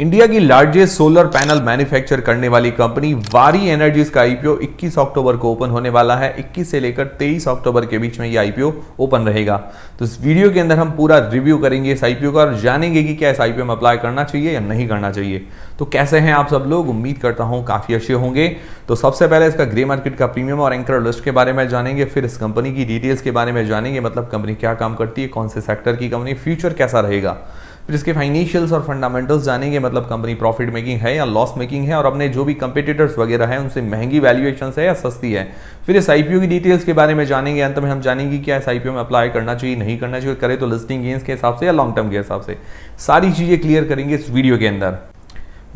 India की largest solar panel manufacture करने वाली कंपनी वारी एनर्जीज का आईपीओ 21 अक्टूबर को ओपन होने वाला है 21 से लेकर 23 अक्टूबर के बीच में यह आईपीओ ओपन रहेगा तो इस वीडियो के अंदर हम पूरा रिव्यू करेंगे इस आईपीओ का और जानेंगे कि क्या इस आईपीओ में अप्लाई करना चाहिए या नहीं करना चाहिए तो कैसे हैं आप सब लोग उम्मीद करता हूं काफ़ी अच्छे होंगे तो सबसे पहले इसका ग्रे मार्केट का प्रीमियम और एंकर लिस्ट के बारे में जानेंगे फिर इस कंपनी की डिटेल्स के बारे में जानेंगे मतलब कंपनी क्या काम करती है कौन से सेक्टर की कंपनी फ्यूचर कैसा रहेगा फिर इसके फाइनेंशियल्स और फंडामेंटल्स जानेंगे मतलब कंपनी प्रॉफिट मेकिंग है या लॉस मेकिंग है और अपने जो भी कंपिटेटर्स वगैरह हैं उनसे महंगी वैल्यूएशन है या सस्ती है फिर इस आईपीओ की डिटेल्स के बारे में जानेंगे अंत में हम जानेंगे क्या इस आईपीओ में अप्लाई करना चाहिए नहीं करना चाहिए करें तो लिस्टिंग गेंस के हिसाब से या लॉन्ग टर्म के हिसाब से सारी चीज़ें क्लियर करेंगे इस वीडियो के अंदर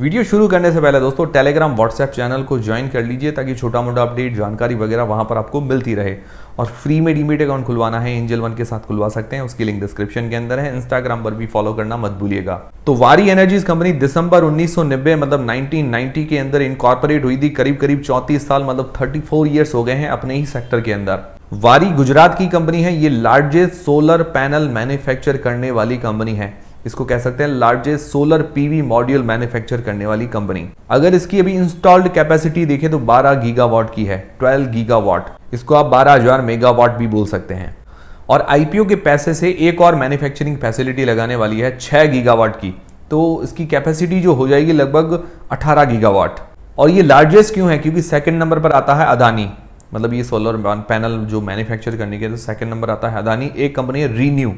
वीडियो शुरू करने से पहले दोस्तों टेलीग्राम व्हाट्सएप चैनल को ज्वाइन कर लीजिए ताकि छोटा मोटा अपडेट जानकारी वगैरह वहां पर आपको मिलती रहे और फ्री में डीमेट अकाउंट खुलवाना है एंजल वन के साथ खुलवा सकते हैं उसकी लिंक डिस्क्रिप्शन के अंदर है इंस्टाग्राम पर भी फॉलो करना मत भूलिएगा तो वारी एनर्जीज कंपनी दिसंबर उन्नीस मतलब 1990 के अंदर इनकॉर्पोरेट हुई थी करीब करीब चौतीस साल मतलब 34 ईयर्स हो गए हैं अपने ही सेक्टर के अंदर वारी गुजरात की कंपनी है ये लार्जेस्ट सोलर पैनल मैन्युफैक्चर करने वाली कंपनी है इसको कह सकते हैं largest solar PV module manufacture करने वाली कंपनी अगर इसकी अभी इंस्टॉल्ड कैपेसिटी देखें तो 12 गीगावाट की है 12 गीगावाट इसको आप 12000 मेगावाट भी बोल सकते हैं और आईपीओ के पैसे से एक और मैन्युफैक्चरिंग फैसिलिटी लगाने वाली है छह गीगावाट की तो इसकी कैपेसिटी जो हो जाएगी लगभग अठारह गीगावाट और ये लार्जेस्ट क्यों है क्योंकि सेकेंड नंबर पर आता है अदानी मतलब ये सोलर पैनल जो मैन्युफैक्चर करने के तो सेकंड नंबर आता है अदानी एक कंपनी है रीन्यू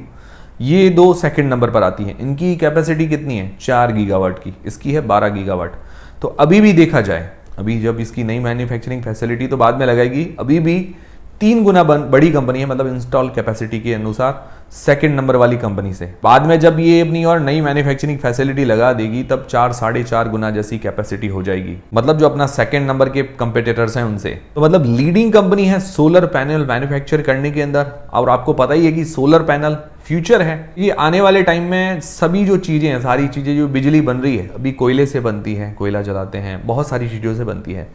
ये दो सेकंड नंबर पर आती हैं इनकी कैपेसिटी कितनी है चार गीगावाट की इसकी है बारह गीगावाट तो अभी भी देखा जाए अभी जब इसकी नई मैन्युफैक्चरिंग फैसिलिटी तो बाद में लगाएगी अभी भी तीन गुना बड़ी कंपनी है मतलब इंस्टॉल कैपेसिटी के अनुसार सेकंड नंबर वाली कंपनी से बाद में जब ये अपनी और नई मैन्युफैक्चरिंग फैसिलिटी लगा देगी तब चार साढ़े चार गुना जैसी कैपेसिटी हो जाएगी मतलब जो अपना सेकंड नंबर के कंपेटेटर्स हैं उनसे तो मतलब लीडिंग कंपनी है सोलर पैनल मैन्युफैक्चर करने के अंदर और आपको पता ही है कि सोलर पैनल फ्यूचर है ये आने वाले टाइम में सभी जो चीज़ें हैं सारी चीज़ें जो बिजली बन रही है अभी कोयले से बनती है कोयला जलाते हैं बहुत सारी चीज़ों से बनती है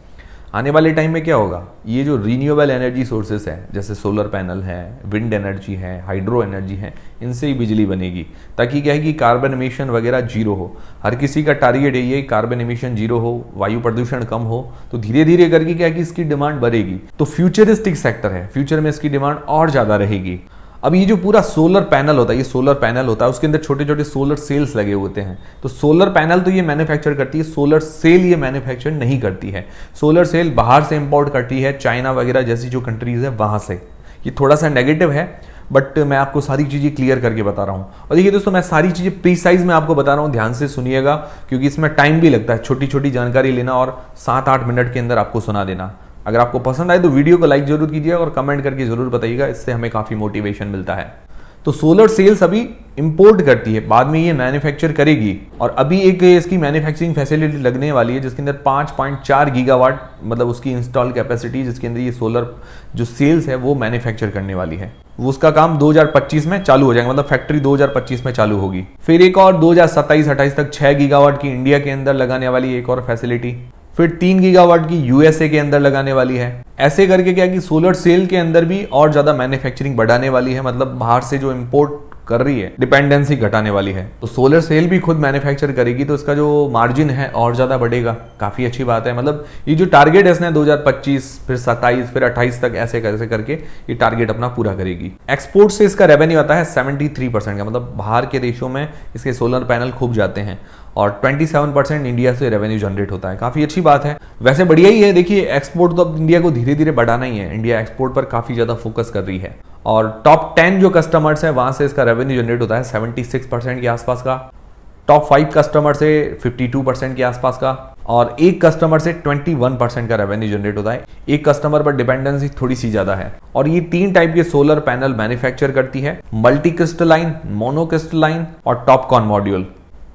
आने वाले टाइम में क्या होगा ये जो रीन्यूएबल एनर्जी सोर्सेस हैं जैसे सोलर पैनल है विंड एनर्जी है हाइड्रो एनर्जी है इनसे ही बिजली बनेगी ताकि क्या है कि कार्बन इमिशन वगैरह जीरो हो हर किसी का टारगेट यही है कार्बन इमिशन जीरो हो वायु प्रदूषण कम हो तो धीरे धीरे करके क्या है कि इसकी डिमांड बढ़ेगी तो फ्यूचरिस्टिक सेक्टर है फ्यूचर में इसकी डिमांड और ज़्यादा रहेगी अब ये जो पूरा सोलर पैनल होता है ये सोलर पैनल होता है उसके अंदर छोटे छोटे सोलर सेल्स लगे होते हैं तो सोलर पैनल तो ये मैन्युफैक्चर करती है सोलर सेल ये मैन्युफैक्चर नहीं करती है सोलर सेल बाहर से इम्पोर्ट करती है चाइना वगैरह जैसी जो कंट्रीज़ है वहां से ये थोड़ा सा नेगेटिव है बट मैं आपको सारी चीज़ें क्लियर करके बता रहा हूँ और देखिए दोस्तों मैं सारी चीज़ें प्रीसाइज में आपको बता रहा हूँ ध्यान से सुनिएगा क्योंकि इसमें टाइम भी लगता है छोटी छोटी जानकारी लेना और सात आठ मिनट के अंदर आपको सुना देना अगर आपको पसंद आए तो वीडियो को लाइक जरूर कीजिएगा और कमेंट करके जरूर बताइएगा इससे हमें काफ़ी मोटिवेशन मिलता है तो सोलर सेल्स अभी इंपोर्ट करती है बाद में ये मैन्युफैक्चर करेगी और अभी एक इसकी मैन्युफैक्चरिंग फैसिलिटी लगने वाली है जिसके अंदर 5.4 गीगावाट मतलब उसकी इंस्टॉल कैपेसिटी जिसके अंदर ये सोलर जो सेल्स है वो मैन्युफैक्चर करने वाली है वो उसका काम 2025 में चालू हो जाएगा मतलब फैक्ट्री 2025 में चालू होगी फिर एक और 2027-28 तक 6 गीगावाट की इंडिया के अंदर लगाने वाली एक और फैसिलिटी फिर तीन गीगावाट की यूएसए के अंदर लगाने वाली है ऐसे करके क्या कि सोलर सेल के अंदर भी और ज़्यादा मैन्युफैक्चरिंग बढ़ाने वाली है मतलब बाहर से जो इम्पोर्ट कर रही है डिपेंडेंसी घटाने वाली है तो सोलर सेल भी खुद मैन्युफैक्चर करेगी तो इसका जो मार्जिन है और ज़्यादा बढ़ेगा काफ़ी अच्छी बात है मतलब ये जो टारगेट है इसने 2025 फिर 27 फिर 28 तक ऐसे कैसे करके ये टारगेट अपना पूरा करेगी एक्सपोर्ट से इसका रेवेन्यू आता है सेवेंटी का मतलब बाहर के देशों में इसके सोलर पैनल खूब जाते हैं और 27 परसेंट इंडिया से रेवेन्यू जनरेट होता है काफ़ी अच्छी बात है वैसे बढ़िया ही है देखिए एक्सपोर्ट तो अब इंडिया को धीरे धीरे बढ़ाना ही है इंडिया एक्सपोर्ट पर काफ़ी ज़्यादा फोकस कर रही है और टॉप टेन जो कस्टमर्स है वहां से इसका रेवेन्यू जनरेट होता है सेवेंटी सिक्स परसेंट के आसपास का टॉप फाइव कस्टमर से फिफ्टी परसेंट के आसपास का और एक कस्टमर से 21 परसेंट का रेवेन्यू जनरेट होता है एक कस्टमर पर डिपेंडेंसी थोड़ी सी ज्यादा है और ये तीन टाइप के सोलर पैनल मैन्युफैक्चर करती है मल्टी क्रिस्टलाइन मोनो क्रिस्टलाइन और टॉपकॉन मॉड्यूल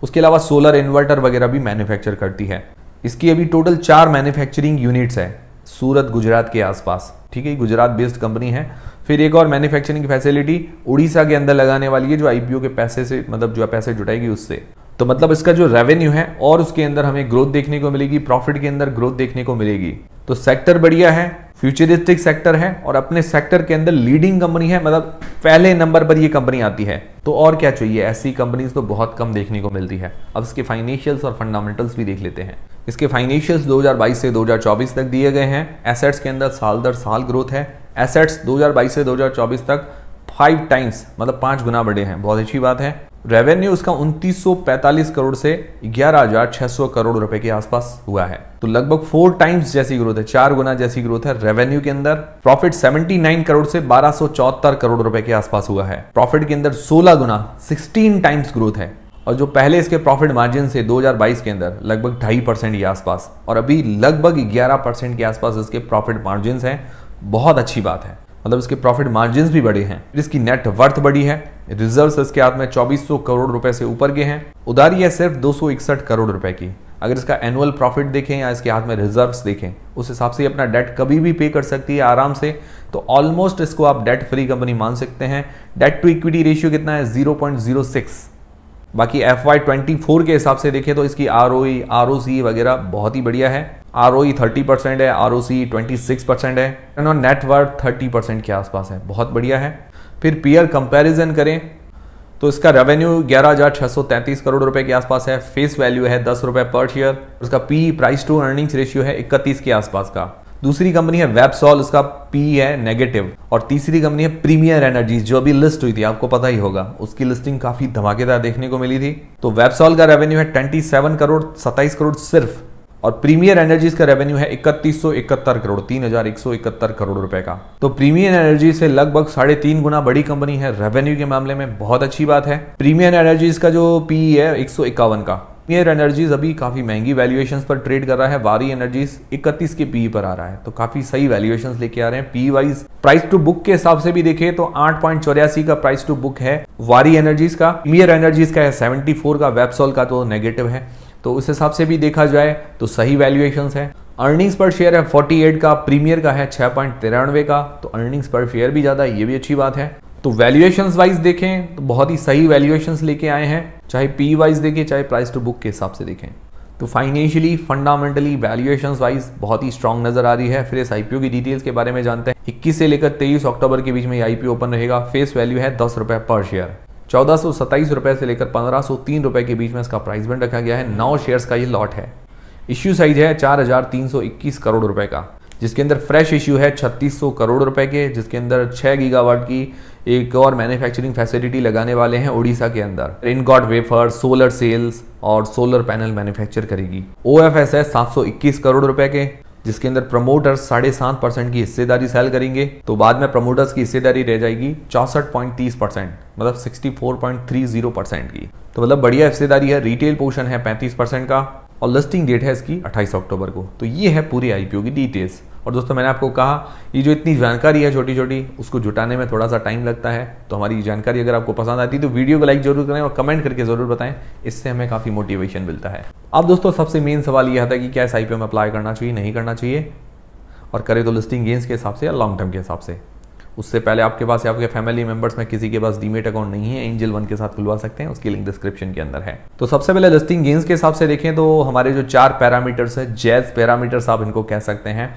उसके अलावा सोलर इन्वर्टर वगैरह भी मैन्युफैक्चर करती है इसकी अभी टोटल चार मैन्युफैक्चरिंग यूनिट्स है सूरत गुजरात के आसपास ठीक है गुजरात बेस्ड कंपनी है फिर एक और मैन्युफैक्चरिंग फैसिलिटी उड़ीसा के अंदर लगाने वाली है जो आईपीओ के पैसे से मतलब जो पैसे जुटाएगी उससे तो मतलब इसका जो रेवेन्यू है और उसके अंदर हमें ग्रोथ देखने को मिलेगी प्रॉफिट के अंदर ग्रोथ देखने को मिलेगी तो सेक्टर बढ़िया है फ्यूचरिस्टिक सेक्टर है और अपने सेक्टर के अंदर लीडिंग कंपनी है मतलब पहले नंबर पर यह कंपनी आती है तो और क्या चाहिए ऐसी कंपनीज तो बहुत कम देखने को मिलती है अब इसके फाइनेंशियल्स और फंडामेंटल्स भी देख लेते हैं इसके फाइनेंशियल्स 2022 से 2024 तक दिए गए हैं एसेट्स के अंदर साल दर साल ग्रोथ है एसेट्स 2022 से 2024 तक फाइव टाइम्स मतलब पांच गुना बढ़े हैं बहुत अच्छी बात है रेवेन्यू उसका उन्तीस करोड़ से 11,600 करोड़ रुपए के आसपास हुआ है तो लगभग फोर टाइम्स जैसी ग्रोथ है चार गुना जैसी ग्रोथ है रेवेन्यू के अंदर प्रॉफिट 79 करोड़ से बारह करोड़ रुपए के आसपास हुआ है प्रॉफिट के अंदर 16 गुना 16 टाइम्स ग्रोथ है और जो पहले इसके प्रॉफिट मार्जिन से 2022 के अंदर लगभग ढाई परसेंट के आसपास और अभी लगभग ग्यारह परसेंट के आसपास इसके प्रॉफिट मार्जिन है बहुत अच्छी बात है मतलब इसके प्रॉफिट मार्जिन भी बड़े हैं इसकी नेट वर्थ बड़ी है रिजर्व इसके हाथ में 2400 करोड़ रुपए से ऊपर के हैं उधारी है सिर्फ दो करोड़ रुपए की अगर इसका एनुअल प्रॉफिट देखें या इसके हाथ में रिजर्व्स देखें उस हिसाब से अपना डेट कभी भी पे कर सकती है आराम से तो ऑलमोस्ट इसको आप डेट फ्री कंपनी मान सकते हैं डेट टू इक्विटी रेशियो कितना है 0.06 बाकी एफ वाई के हिसाब से देखें तो इसकी आर ओ e, वगैरह बहुत ही बढ़िया है R O E thirty percent है R O C twenty six percent है नेटवर्थ थर्टी परसेंट के आसपास है बहुत बढ़िया है फिर पीयर कंपैरिजन करें तो इसका रेवेन्यू ग्यारह हज़ार छह सौ तैंतीस करोड़ रुपए के आसपास है फेस वैल्यू है दस रुपए पर शेयर उसका P price to earnings ratio है इकतीस के आसपास का दूसरी कंपनी है वेबसॉल उसका पी है नेगेटिव और तीसरी कंपनी है प्रीमियर एनर्जी जो अभी लिस्ट हुई थी आपको पता ही होगा उसकी लिस्टिंग काफी धमाकेदार देखने को मिली थी तो वेबसॉल का रेवेन्यू है 27 करोड़ 27 करोड़ सिर्फ और प्रीमियर एनर्जीज का रेवेन्यू है इकतीस सौ इकहत्तर करोड़ तीन हजार एक सौ इकहत्तर करोड़ रुपए का तो प्रीमियर एनर्जी से लगभग साढ़े तीन गुना बड़ी कंपनी है रेवेन्यू के मामले में बहुत अच्छी बात है प्रीमियर एनर्जीज का जो पी e है एक सौ इक्यावन का प्रीमियर एनर्जीज अभी काफी महंगी वैल्यूएशन पर ट्रेड कर रहा है वारी एनर्जीज इकतीस के पी e पर आ रहा है तो काफी सही वैल्यूएशन लेके आ रहे हैं P wise price to book के हिसाब से भी देखें तो आठ पॉइंट चौरासी का प्राइस टू बुक है वारी एनर्जीज का प्रीमियर एनर्जीज का है सेवेंटी फोर का वेबसोल का तो नेगेटिव है तो उस हिसाब से भी देखा जाए तो सही वैल्यूएशन है अर्निंग्स पर शेयर है 48 का प्रीमियर का है छह पॉइंट तिरानवे का तो अर्निंग्स पर शेयर भी ज़्यादा ये भी अच्छी बात है तो वैल्यूएशन वाइज देखें तो बहुत ही सही वैल्यूएशन लेके आए हैं चाहे पी वाइज देखें चाहे प्राइस टू बुक के हिसाब से देखें तो फाइनेंशियली फंडामेंटली वैल्यूएशन वाइज बहुत ही स्ट्रॉन्ग नजर आ रही है फिर इस आईपीओ की डिटेल्स के बारे में जानते हैं इक्कीस से लेकर तेईस अक्टूबर के बीच में ये आईपीओ ओपन रहेगा फेस वैल्यू है दस रुपए पर शेयर चौदह सौ सत्ताईस रुपए से लेकर पंद्रह सौ तीन रुपए के बीच में इसका प्राइस बैंड रखा गया है नौ शेयर्स का ये लॉट है इश्यू साइज है चार हजार तीन सौ इक्कीस करोड़ रुपए का जिसके अंदर फ्रेश इश्यू है 3600 करोड़ रुपए के जिसके अंदर 6 गीगावाट की एक और मैन्युफैक्चरिंग फैसिलिटी लगाने वाले हैं ओडिशा के अंदर ingot wafer solar cells और सोलर पैनल मैन्युफैक्चर करेगी ओ एफ एस है सात करोड़ रुपए के जिसके अंदर प्रमोटर्स साढ़े सात परसेंट की हिस्सेदारी सेल करेंगे तो बाद में प्रमोटर्स की हिस्सेदारी रह जाएगी चौसठ पॉइंट तीस परसेंट मतलब sixty four point three zero percent की तो मतलब बढ़िया हिस्सेदारी है रिटेल पोर्शन है पैंतीस परसेंट का और लिस्टिंग डेट है इसकी 28 अक्टूबर को तो ये है पूरी आईपीओ की डिटेल्स और दोस्तों मैंने आपको कहा ये जो इतनी जानकारी है छोटी छोटी उसको जुटाने में थोड़ा सा टाइम लगता है तो हमारी जानकारी अगर आपको पसंद आती है तो वीडियो को लाइक जरूर करें और कमेंट करके जरूर बताएं इससे हमें काफ़ी मोटिवेशन मिलता है अब दोस्तों सबसे मेन सवाल यह था कि क्या एस में अप्लाई करना चाहिए नहीं करना चाहिए और करें तो लिस्टिंग गेंस के हिसाब से या लॉन्ग टर्म के हिसाब से उससे पहले आपके पास या आपके फैमिली मेंबर्स में किसी के पास डीमेट अकाउंट नहीं है एंजल वन के साथ खुलवा सकते हैं उसकी लिंक डिस्क्रिप्शन के अंदर है तो सबसे पहले लिस्टिंग गेंस के हिसाब से देखें तो हमारे जो चार पैरामीटर्स है जैज पैरामीटर्स आप इनको कह सकते हैं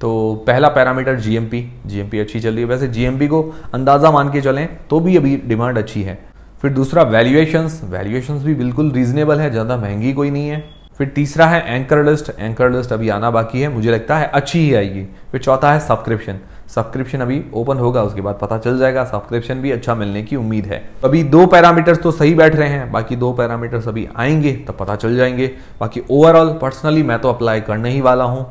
तो पहला पैरामीटर जीएमपी जीएमपी अच्छी चल रही है वैसे जीएमपी को अंदाज़ा मान के चलें तो भी अभी डिमांड अच्छी है फिर दूसरा वैल्यूएशंस वैल्यूएशंस भी बिल्कुल रीजनेबल है ज़्यादा महंगी कोई नहीं है फिर तीसरा है एंकर लिस्ट एंकर लिस्ट अभी आना बाकी है मुझे लगता है अच्छी ही आएगी फिर चौथा है सब्सक्रिप्शन सब्सक्रिप्शन अभी ओपन होगा उसके बाद पता चल जाएगा सब्सक्रिप्शन भी अच्छा मिलने की उम्मीद है अभी दो पैरामीटर्स तो सही बैठ रहे हैं बाकी दो पैरामीटर्स अभी आएंगे तब पता चल जाएंगे बाकी ओवरऑल पर्सनली मैं तो अप्लाई करने ही वाला हूँ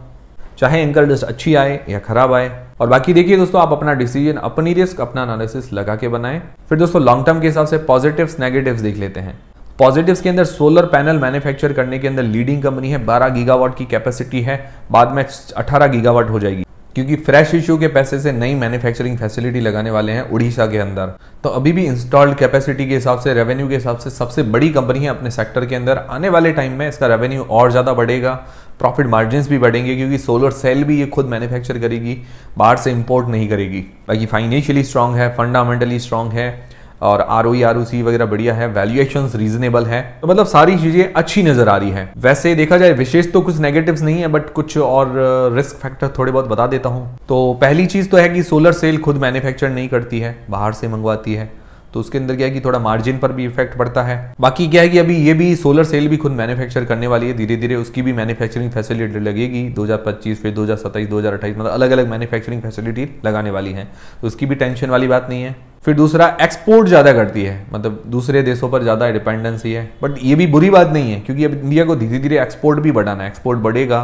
चाहे एंकर डिस्ट अच्छी आए या खराब आए और बाकी देखिए दोस्तों आप अपना डिसीजन अपनी रिस्क अपना एनालिसिस लगा के बनाए फिर दोस्तों लॉन्ग टर्म के हिसाब से पॉजिटिव नेगेटिव देख लेते हैं पॉजिटिव्स के अंदर सोलर पैनल मैन्युफैक्चर करने के अंदर लीडिंग कंपनी है 12 गीगावाट की कैपेसिटी है बाद में 18 गीगावाट हो जाएगी क्योंकि फ्रेश इशू के पैसे से नई मैन्युफैक्चरिंग फैसिलिटी लगाने वाले हैं उड़ीसा के अंदर तो अभी भी इंस्टॉल्ड कैपेसिटी के हिसाब से रेवेन्यू के हिसाब से सबसे बड़ी कंपनी है अपने सेक्टर के अंदर आने वाले टाइम में इसका रेवेन्यू और ज़्यादा बढ़ेगा प्रॉफिट मार्जिन भी बढ़ेंगे क्योंकि सोलर सेल भी ये खुद मैन्युफैक्चर करेगी बाहर से इम्पोर्ट नहीं करेगी बाकी फाइनेंशियली स्ट्रांग है फंडामेंटली स्ट्रांग है और आर ओ आर वगैरह बढ़िया है वैल्यूएशन रीजनेबल है तो मतलब सारी चीजें अच्छी नजर आ रही है वैसे देखा जाए विशेष तो कुछ नेगेटिव नहीं है बट कुछ और रिस्क uh, फैक्टर थोड़े बहुत बता देता हूँ तो पहली चीज तो है कि सोलर सेल खुद मैन्युफैक्चर नहीं करती है बाहर से मंगवाती है तो उसके अंदर क्या है कि थोड़ा मार्जिन पर भी इफेक्ट पड़ता है बाकी क्या है कि अभी ये भी सोलर सेल भी खुद मैन्युफैक्चर करने वाली है धीरे धीरे उसकी भी मैन्युफैक्चरिंग फैसिलिटी लगेगी 2025 फिर 2027 2028 मतलब अलग अलग मैन्युफैक्चरिंग फैसिलिटी लगाने वाली है तो उसकी भी टेंशन वाली बात नहीं है फिर दूसरा एक्सपोर्ट ज़्यादा करती है मतलब दूसरे देशों पर ज़्यादा डिपेंडेंसी है बट ये भी बुरी बात नहीं है क्योंकि अब इंडिया को धीरे धीरे एक्सपोर्ट भी बढ़ाना है एक्सपोर्ट बढ़ेगा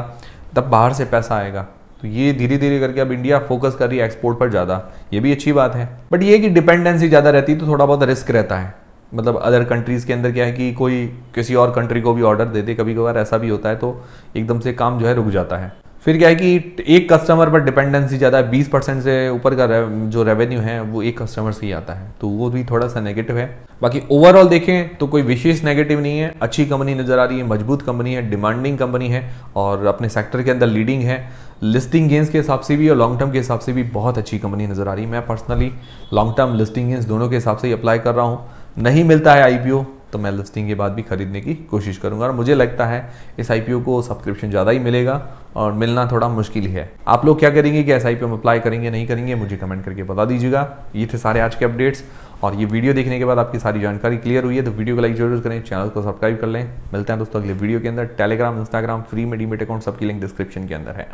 तब बाहर से पैसा आएगा तो ये धीरे धीरे करके अब इंडिया फोकस कर रही है एक्सपोर्ट पर ज़्यादा ये भी अच्छी बात है बट ये कि डिपेंडेंसी ज़्यादा रहती है तो थोड़ा बहुत रिस्क रहता है मतलब अदर कंट्रीज़ के अंदर क्या है कि कोई किसी और कंट्री को भी ऑर्डर दे दे कभी कभार ऐसा भी होता है तो एकदम से काम जो है रुक जाता है फिर क्या है कि एक कस्टमर पर डिपेंडेंसी ज़्यादा है बीस परसेंट से ऊपर का जो रेवेन्यू है वो एक कस्टमर से ही आता है तो वो भी थोड़ा सा नेगेटिव है बाकी ओवरऑल देखें तो कोई विशेष नेगेटिव नहीं है अच्छी कंपनी नज़र आ रही है मजबूत कंपनी है डिमांडिंग कंपनी है और अपने सेक्टर के अंदर लीडिंग है लिस्टिंग गेंस के हिसाब से भी और लॉन्ग टर्म के हिसाब से भी बहुत अच्छी कंपनी नज़र आ रही है मैं personally long term listing gains दोनों के हिसाब से ही अप्लाई कर रहा हूँ नहीं मिलता है आई तो मैं लिस्टिंग के बाद भी खरीदने की कोशिश करूंगा और मुझे लगता है इस आई को सब्सक्रिप्शन ज़्यादा ही मिलेगा और मिलना थोड़ा मुश्किल है आप लोग क्या करेंगे कि एस आई में अप्लाई करेंगे नहीं करेंगे मुझे कमेंट करके बता दीजिएगा ये थे सारे आज के अपडेट्स और ये वीडियो देखने के बाद आपकी सारी जानकारी क्लियर हुई है तो वीडियो को लाइक जरूर करें चैनल को सब्सक्राइब कर लें मिलते हैं दोस्तों अगले वीडियो के अंदर टेलीग्राम इंस्टाग्राम फ्री में अकाउंट सबकी लिंक डिस्क्रिप्शन के अंदर है